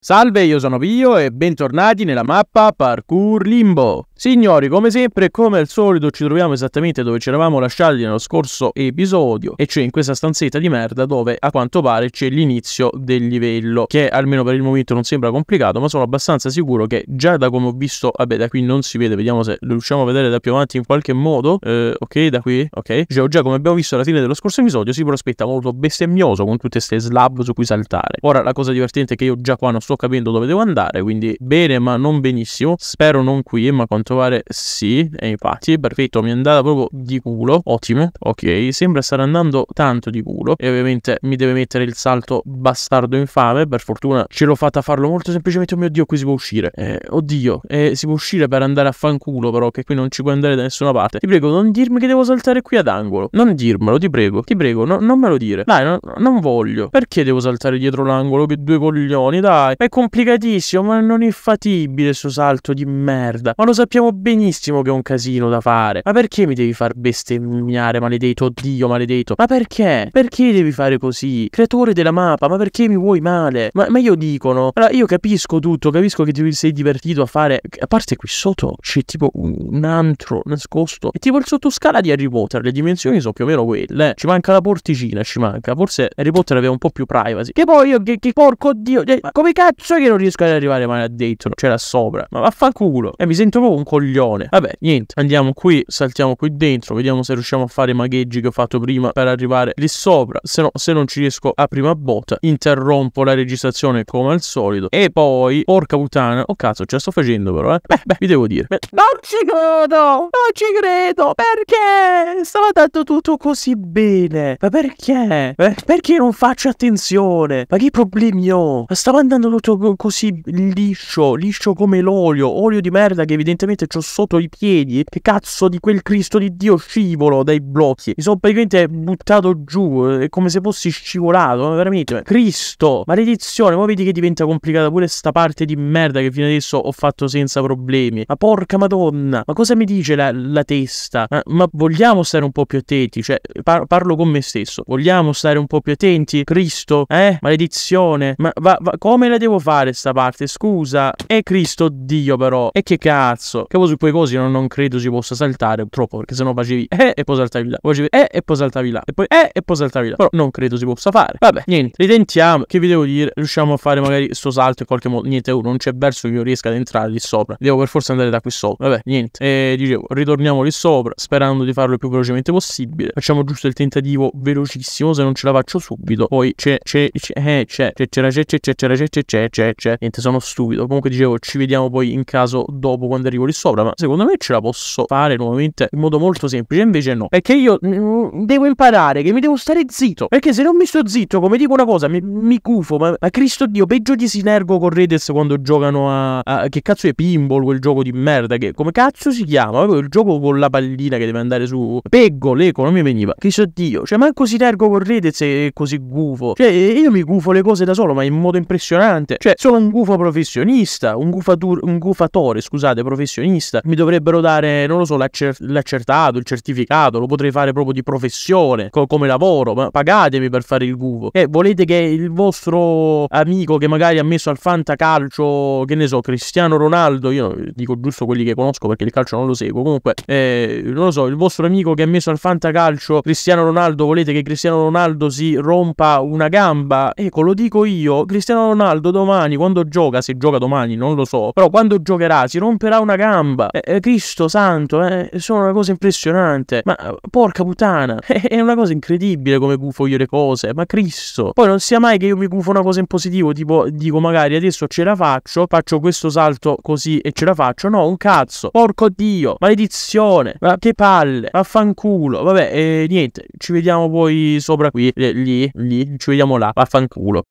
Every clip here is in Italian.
Salve, io sono Bio e bentornati nella mappa Parkour Limbo. Signori, come sempre e come al solito ci troviamo esattamente dove ci eravamo lasciati nello scorso episodio, e cioè in questa stanzetta di merda dove a quanto pare c'è l'inizio del livello, che almeno per il momento non sembra complicato, ma sono abbastanza sicuro che già da come ho visto, vabbè da qui non si vede, vediamo se lo riusciamo a vedere da più avanti in qualche modo, eh, ok da qui, ok, cioè, già come abbiamo visto alla fine dello scorso episodio si prospetta molto bestemmioso con tutte queste slab su cui saltare. Ora la cosa divertente è che io già qua non sto capendo dove devo andare, quindi bene ma non benissimo, spero non qui ma quanto quanto sì, e infatti, perfetto, mi è andata proprio di culo, ottimo, ok, sembra stare andando tanto di culo, e ovviamente mi deve mettere il salto bastardo infame, per fortuna ce l'ho fatta farlo molto semplicemente, oh mio Dio, qui si può uscire, eh, oddio, eh, si può uscire per andare a fanculo però, che qui non ci puoi andare da nessuna parte, ti prego, non dirmi che devo saltare qui ad angolo, non dirmelo, ti prego, ti prego, no, non me lo dire, dai, no, non voglio, perché devo saltare dietro l'angolo, che due coglioni, dai, è complicatissimo, ma non è fatibile sto salto di merda, ma lo sappiamo Sappiamo benissimo che è un casino da fare. Ma perché mi devi far bestemmiare, maledetto? Oddio, maledetto. Ma perché? Perché devi fare così? Creatore della mappa, ma perché mi vuoi male? Ma, ma io dicono. Allora, io capisco tutto, capisco che ti sei divertito a fare. A parte qui sotto c'è tipo un antro nascosto. È tipo il sottoscala di Harry Potter. Le dimensioni sono più o meno quelle. Eh. Ci manca la porticina, ci manca. Forse Harry Potter aveva un po' più privacy. Che poi io, che, che porco dio. Eh, ma Come cazzo che non riesco ad arrivare male a dentro? C'era sopra. Ma vaffanculo. E eh, mi sento proprio un coglione. Vabbè, niente, andiamo qui, saltiamo qui dentro, vediamo se riusciamo a fare i magheggi che ho fatto prima per arrivare lì sopra. Se no, se non ci riesco a prima botta, interrompo la registrazione come al solito. E poi, porca puttana, oh cazzo, ce la sto facendo però, eh. Beh, beh, vi devo dire. Beh, non ci credo, non ci credo, perché stava andando tutto così bene? Ma perché? Eh, perché non faccio attenzione? Ma che problemi ho? Stava andando tutto così liscio, liscio come l'olio, olio di merda che evidentemente praticamente ho sotto i piedi che cazzo di quel Cristo di Dio scivolo dai blocchi. Mi sono praticamente buttato giù, eh, è come se fossi scivolato, ma eh, veramente. Cristo, maledizione, ma vedi che diventa complicata pure sta parte di merda che fino adesso ho fatto senza problemi. Ma porca madonna, ma cosa mi dice la, la testa? Ma, eh, ma, vogliamo stare un po' più attenti, cioè par- parlo con me stesso. Vogliamo stare un po' più attenti? Cristo, eh? Maledizione, ma va, va, come la devo fare sta parte? Scusa, è Cristo Dio però. E che cazzo? Che poi su quei cosi non, non credo si possa saltare troppo, perché sennò facevi eh e poi saltavi là, Poi facevi eh e poi saltavi là, e poi eh e poi saltavi là. Però non credo si possa fare. Vabbè, niente, ritentiamo. Che vi devo dire? Riusciamo a fare magari questo salto in qualche modo. Niente, uno, non c'è verso che io riesca ad entrare lì sopra. Devo per forza andare da qui sopra. Vabbè, niente. E dicevo, ritorniamo lì sopra, sperando di farlo il più velocemente possibile. Facciamo giusto il tentativo velocissimo, se non ce la faccio subito. Poi c'è, c'è, c'è, eh, c'è, c'è, c'era, c'è, c'è, c'era, c'è, c'è, c'è, c'è, c'è. Niente, sono stupido. Comunque dicevo, ci vediamo poi in caso dopo quando arrivo lì sopra, ma secondo me ce la posso fare nuovamente in modo molto semplice. Invece no, perché io mm, mm, devo imparare che mi devo stare zitto. Perché se non mi sto zitto, come dico una cosa, mi, mi gufo. Ma, ma, Cristo Dio, peggio di Sinergo con Redes quando giocano a, a, Che cazzo è Pinball, quel gioco di merda? Che come cazzo si chiama? il gioco con la pallina che deve andare su. Peggo, l'eco, non mi veniva. Cristo Dio, cioè, manco Sinergo con Redes è così gufo. Cioè, io mi gufo le cose da solo, ma in modo impressionante. Cioè, sono un gufo professionista, un, gufatur, un gufatore, scusate, professionista professionista, mi dovrebbero dare, non lo so, l'accer- l'accertato, il certificato, lo potrei fare proprio di professione, co- come lavoro, ma pagatemi per fare il gufo. E volete che il vostro amico che magari ha messo al fantacalcio, che ne so, Cristiano Ronaldo, io dico giusto quelli che conosco perché il calcio non lo seguo, comunque, eh, non lo so, il vostro amico che ha messo al fantacalcio Cristiano Ronaldo, volete che Cristiano Ronaldo si rompa una gamba? Ecco, lo dico io, Cristiano Ronaldo domani, quando gioca, se gioca domani, non lo so, però quando giocherà si romperà una gamba gamba. Eh, eh, Cristo santo, eh, sono una cosa impressionante. Ma porca puttana, è una cosa incredibile come gufo io le cose. Ma Cristo, poi non sia mai che io mi gufo una cosa in positivo, tipo dico magari adesso ce la faccio, faccio questo salto così e ce la faccio. No, un cazzo, porco dio, maledizione, ma che palle, vaffanculo. Vabbè, eh, niente, ci vediamo poi sopra qui, eh, lì, lì, ci vediamo là, vaffanculo.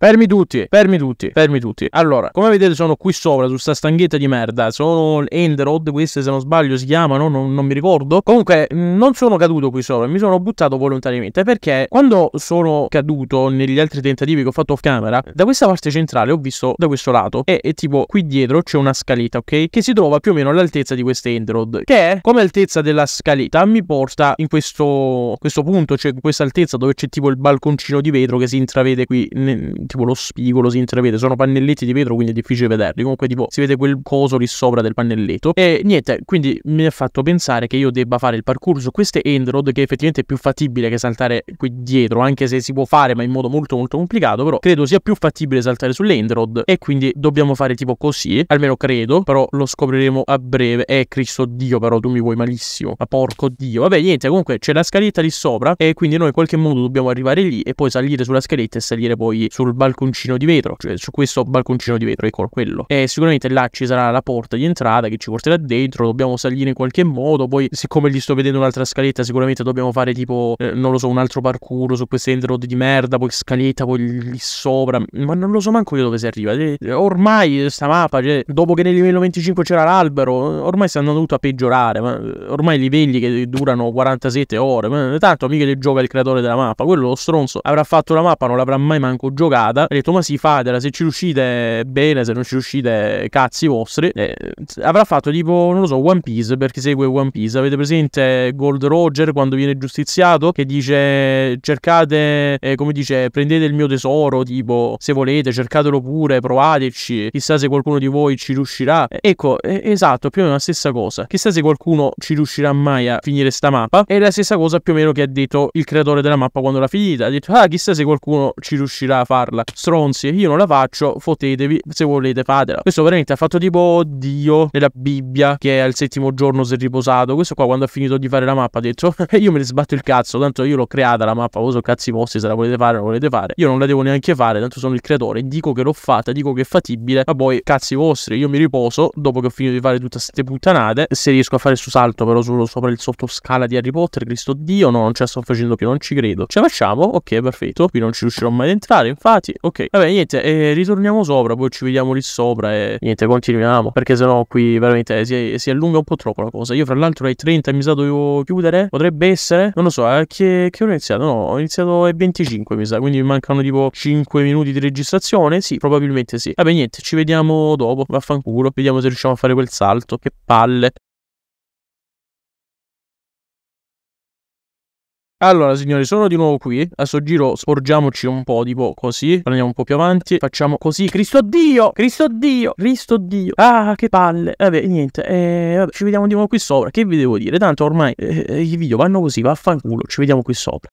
Fermi tutti, fermi tutti, fermi tutti. Allora, come vedete sono qui sopra, su sta stanghetta di merda. Sono Enderod, queste se non sbaglio si chiamano, non, non mi ricordo. Comunque, non sono caduto qui sopra, mi sono buttato volontariamente. Perché quando sono caduto negli altri tentativi che ho fatto off camera, da questa parte centrale ho visto da questo lato. E, e tipo, qui dietro c'è una scaletta, ok? Che si trova più o meno all'altezza di queste Enderod. Che, come altezza della scaletta, mi porta in questo, questo punto, cioè in questa altezza dove c'è tipo il balconcino di vetro che si intravede qui tipo lo spigolo si intravede, sono pannelletti di vetro quindi è difficile vederli, comunque tipo si vede quel coso lì sopra del pannelletto e niente, quindi mi ha fatto pensare che io debba fare il parkour su queste end che effettivamente è più fattibile che saltare qui dietro, anche se si può fare ma in modo molto molto complicato, però credo sia più fattibile saltare sulle end e quindi dobbiamo fare tipo così, almeno credo, però lo scopriremo a breve. Eh Cristo Dio, però tu mi vuoi malissimo. Ma porco Dio. Vabbè, niente, comunque c'è la scaletta lì sopra e quindi noi in qualche modo dobbiamo arrivare lì e poi salire sulla scaletta e salire poi sul balconcino di vetro, cioè su questo balconcino di vetro, ecco quello. E sicuramente là ci sarà la porta di entrata che ci porterà dentro, dobbiamo salire in qualche modo, poi siccome gli sto vedendo un'altra scaletta sicuramente dobbiamo fare tipo, eh, non lo so, un altro parkour su queste entrate di merda, poi scaletta, poi lì sopra, ma non lo so manco io dove si arriva. Eh, ormai sta mappa, cioè, dopo che nel livello 25 c'era l'albero, ormai stanno tutto a peggiorare, ma eh, ormai livelli che durano 47 ore, ma eh, tanto mica le gioca il creatore della mappa, quello lo stronzo avrà fatto la mappa, non l'avrà mai manco giocato strada. Ha detto: Ma si fatela, se ci riuscite bene, se non ci riuscite, cazzi vostri. Eh, avrà fatto tipo, non lo so, One Piece perché segue One Piece. Avete presente Gold Roger quando viene giustiziato? Che dice: Cercate, eh, come dice, prendete il mio tesoro. Tipo, se volete, cercatelo pure, provateci. Chissà se qualcuno di voi ci riuscirà. Eh, ecco, eh, esatto, più o meno la stessa cosa. Chissà se qualcuno ci riuscirà mai a finire sta mappa. È la stessa cosa più o meno che ha detto il creatore della mappa quando l'ha finita. Ha detto: Ah, chissà se qualcuno ci riuscirà a farla farla. Stronzi, io non la faccio, fotetevi se volete fatela. Questo veramente ha fatto tipo Dio nella Bibbia che è al settimo giorno si è riposato. Questo qua quando ha finito di fare la mappa ha detto io me ne sbatto il cazzo, tanto io l'ho creata la mappa, voi so cazzi vostri se la volete fare la volete fare. Io non la devo neanche fare, tanto sono il creatore, dico che l'ho fatta, dico che è fattibile, ma poi cazzi vostri, io mi riposo dopo che ho finito di fare tutte queste puttanate. Se riesco a fare su salto però solo sopra il sottoscala di Harry Potter, Cristo Dio, no, non ce la sto facendo più, non ci credo. Ce la facciamo? Ok, perfetto. Qui non ci riuscirò mai ad entrare, infatti sì, ok. Vabbè, niente, eh, ritorniamo sopra, poi ci vediamo lì sopra e niente, continuiamo. Perché sennò qui veramente si, si allunga un po' troppo la cosa. Io, fra l'altro, ai 30 mi sa dovevo chiudere. Potrebbe essere, non lo so, eh, che, che ora ho iniziato? No, ho iniziato ai 25, mi sa. Quindi mi mancano tipo 5 minuti di registrazione. Sì, probabilmente sì. Vabbè, niente, ci vediamo dopo. Vaffanculo. Vediamo se riusciamo a fare quel salto. Che palle. Allora signori sono di nuovo qui A sto giro sporgiamoci un po' tipo così Andiamo un po' più avanti Facciamo così Cristo Dio Cristo Dio Cristo Dio Ah che palle Vabbè niente eh, vabbè. Ci vediamo di nuovo qui sopra Che vi devo dire Tanto ormai eh, eh I video vanno così Vaffanculo Ci vediamo qui sopra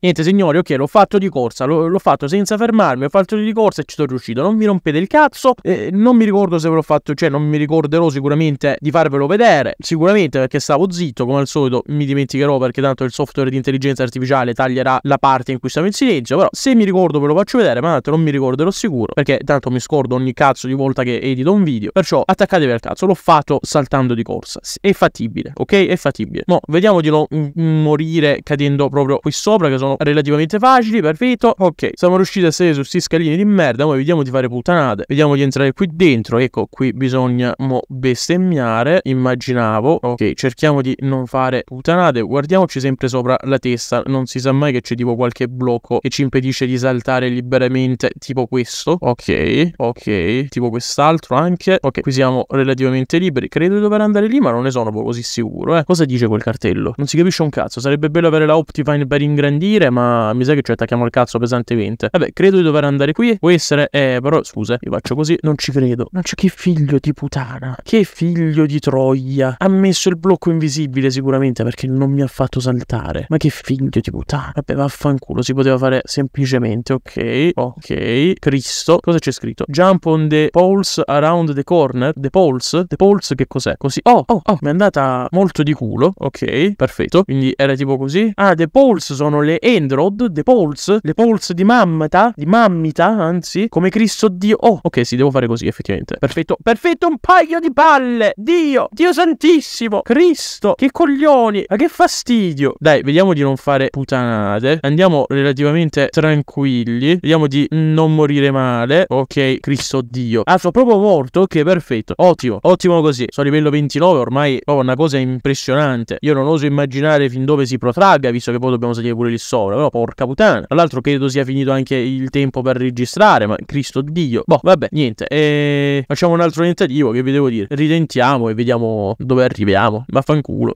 Niente signori, ok, l'ho fatto di corsa, l'ho, fatto senza fermarmi, ho fatto di corsa e ci sono riuscito, non mi rompete il cazzo, eh, non mi ricordo se ve l'ho fatto, cioè non mi ricorderò sicuramente di farvelo vedere, sicuramente perché stavo zitto, come al solito mi dimenticherò perché tanto il software di intelligenza artificiale taglierà la parte in cui stavo in silenzio, però se mi ricordo ve lo faccio vedere, ma tanto non mi ricorderò sicuro, perché tanto mi scordo ogni cazzo di volta che edito un video, perciò attaccatevi al cazzo, l'ho fatto saltando di corsa, è fattibile, ok? È fattibile. Mo, vediamo di non morire cadendo proprio qui sopra che sono sono relativamente facili, perfetto. Ok, siamo riusciti a salire su questi scalini di merda, ora vediamo di fare puttanate, vediamo di entrare qui dentro, ecco, qui bisogna mo bestemmiare, immaginavo. Ok, cerchiamo di non fare puttanate, guardiamoci sempre sopra la testa, non si sa mai che c'è tipo qualche blocco che ci impedisce di saltare liberamente, tipo questo. Ok, ok, tipo quest'altro anche. Ok, qui siamo relativamente liberi, credo di dover andare lì, ma non ne sono proprio così sicuro, eh. Cosa dice quel cartello? Non si capisce un cazzo, sarebbe bello avere la Optifine per ingrandire dire, ma mi sa che ci attacchiamo il cazzo pesantemente. Vabbè, credo di dover andare qui. Può essere, eh, però, scusa, io faccio così. Non ci credo. Non c'è che figlio di puttana. Che figlio di troia. Ha messo il blocco invisibile sicuramente perché non mi ha fatto saltare. Ma che figlio di puttana. Vabbè, vaffanculo. Si poteva fare semplicemente. Ok, ok. Cristo. Cosa c'è scritto? Jump on the poles around the corner. The poles? The poles che cos'è? Così. Oh, oh, oh. Mi è andata molto di culo. Ok, perfetto. Quindi era tipo così. Ah, the poles sono le Enrod, The Pulse, le Pulse di Mammata, di Mammita, anzi, come Cristo Dio. Oh, ok, sì, devo fare così, effettivamente. Perfetto, perfetto, un paio di palle. Dio, Dio santissimo, Cristo, che coglioni, ma che fastidio. Dai, vediamo di non fare putanate. Andiamo relativamente tranquilli. Vediamo di non morire male. Ok, Cristo Dio. Ah, sono proprio morto? Ok, perfetto. Ottimo, ottimo così. Sono a livello 29, ormai proprio una cosa impressionante. Io non oso immaginare fin dove si protragga, visto che poi dobbiamo salire pure lì sopra sopra, però porca puttana. Tra l'altro credo sia finito anche il tempo per registrare, ma Cristo Dio. Boh, vabbè, niente. E... Facciamo un altro tentativo, che vi devo dire. Ritentiamo e vediamo dove arriviamo. Vaffanculo.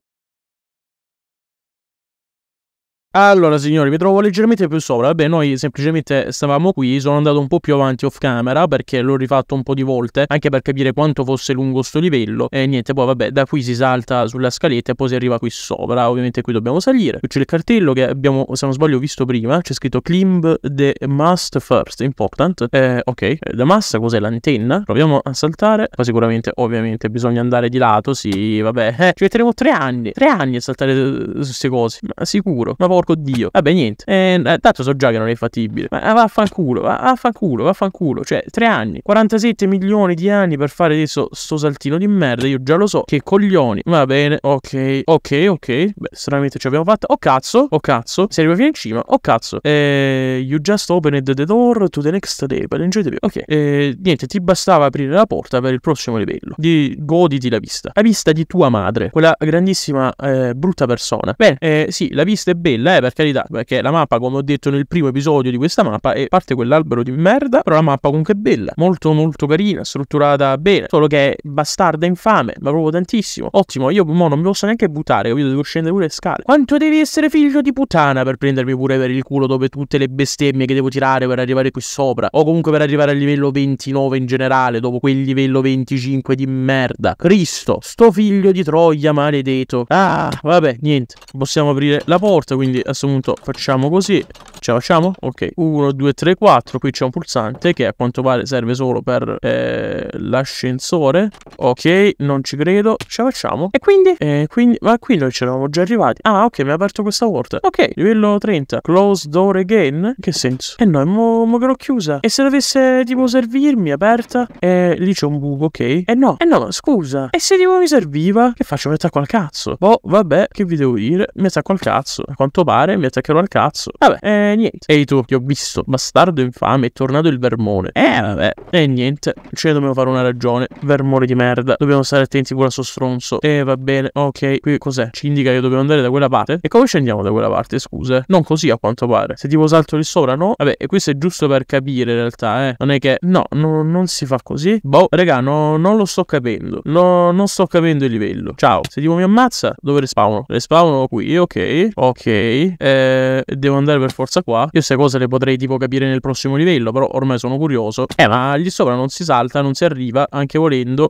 Allora signori, mi trovo leggermente più sopra, vabbè noi semplicemente stavamo qui, sono andato un po' più avanti off camera perché l'ho rifatto un po' di volte, anche per capire quanto fosse lungo sto livello e niente, poi vabbè da qui si salta sulla scaletta e poi si arriva qui sopra, ovviamente qui dobbiamo salire, qui c'è il cartello che abbiamo, se non sbaglio, visto prima, c'è scritto climb the mast first, important, eh, ok, eh, the massa cos'è l'antenna? Proviamo a saltare, poi sicuramente ovviamente bisogna andare di lato, sì vabbè, eh, ci metteremo tre anni, tre anni a saltare eh, su queste cose, ma sicuro, ma poi porco dio. Vabbè, niente. Eh, eh, tanto so già che non è fattibile. Ma vaffanculo, vaffanculo, vaffanculo. Cioè, tre anni, 47 milioni di anni per fare adesso sto saltino di merda. Io già lo so. Che coglioni. Va bene, ok, ok, ok. Beh, stranamente ci abbiamo fatto. Oh cazzo, oh cazzo. Si arriva fino in cima. Oh cazzo. Eh, you just opened the door to the next level. Enjoy the view. Ok. Eh, niente, ti bastava aprire la porta per il prossimo livello. Di, goditi la vista. La vista di tua madre. Quella grandissima, eh, brutta persona. Bene, eh, sì, la vista è bella eh, per carità, perché la mappa, come ho detto nel primo episodio di questa mappa, è parte quell'albero di merda, però la mappa comunque è bella, molto molto carina, strutturata bene, solo che è bastarda infame, ma proprio tantissimo. Ottimo, io mo non mi posso neanche buttare, capito? Devo scendere pure le scale. Quanto devi essere figlio di puttana per prendermi pure per il culo dopo tutte le bestemmie che devo tirare per arrivare qui sopra, o comunque per arrivare al livello 29 in generale, dopo quel livello 25 di merda. Cristo, sto figlio di Troia maledetto. Ah, vabbè, niente possiamo aprire la porta quindi a questo punto facciamo così Ce la facciamo? Ok, 1, 2, 3, 4. Qui c'è un pulsante che a quanto pare serve solo per eh, l'ascensore. Ok, non ci credo. Ce la facciamo. E quindi? E eh, quindi? Ma qui noi ci eravamo già arrivati. Ah, ok, mi ha aperto questa porta. Ok, livello 30. Close door again? Che senso? E eh no, mo, mo che l'ho chiusa. E se dovesse tipo servirmi aperta? E eh, lì c'è un buco, ok? E eh no, e eh, no, scusa. E se tipo mi serviva? Che faccio? Mi attacco al cazzo. Boh, vabbè, che vi devo dire? Mi attacco al cazzo. A quanto pare mi attaccherò al cazzo. Vabbè, eh... Eh, niente. Ehi tu, ti ho visto, bastardo infame, è tornato il vermone. Eh, vabbè. E niente, ce ne dobbiamo fare una ragione. Vermone di merda. Dobbiamo stare attenti con questo stronzo. Eh, va bene, ok. Qui cos'è? Ci indica che dobbiamo andare da quella parte? E come scendiamo da quella parte, scusa? Non così a quanto pare. Se tipo salto lì sopra, no? Vabbè, e questo è giusto per capire in realtà, eh. Non è che... No, no non si fa così. Boh, raga, no, non lo sto capendo. No, non sto capendo il livello. Ciao. Se tipo mi ammazza, dove respawno? Respawno qui, ok. Ok. Eh, devo andare per forza questa qua. Io queste cose le potrei tipo capire nel prossimo livello, però ormai sono curioso. Eh, ma lì sopra non si salta, non si arriva, anche volendo.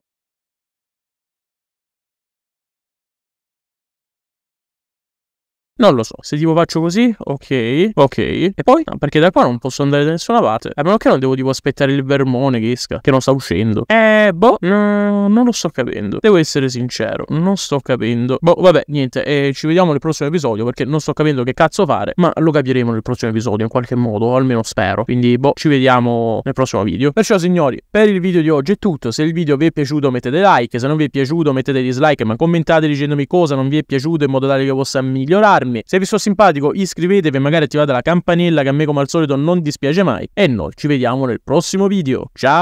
Non lo so, se tipo faccio così, ok, ok, e poi? No, perché da qua non posso andare da nessuna parte, a meno che non devo tipo aspettare il vermone che esca, che non sta uscendo. Eh, boh, no, mm, non lo sto capendo, devo essere sincero, non sto capendo. Boh, vabbè, niente, eh, ci vediamo nel prossimo episodio, perché non sto capendo che cazzo fare, ma lo capiremo nel prossimo episodio, in qualche modo, o almeno spero. Quindi, boh, ci vediamo nel prossimo video. Perciò, signori, per il video di oggi è tutto, se il video vi è piaciuto mettete like, se non vi è piaciuto mettete dislike, ma commentate dicendomi cosa non vi è piaciuto in modo tale che io possa migliorarmi me. Se vi sono simpatico iscrivetevi e magari attivate la campanella che a me come al solito non dispiace mai e noi ci vediamo nel prossimo video. Ciao!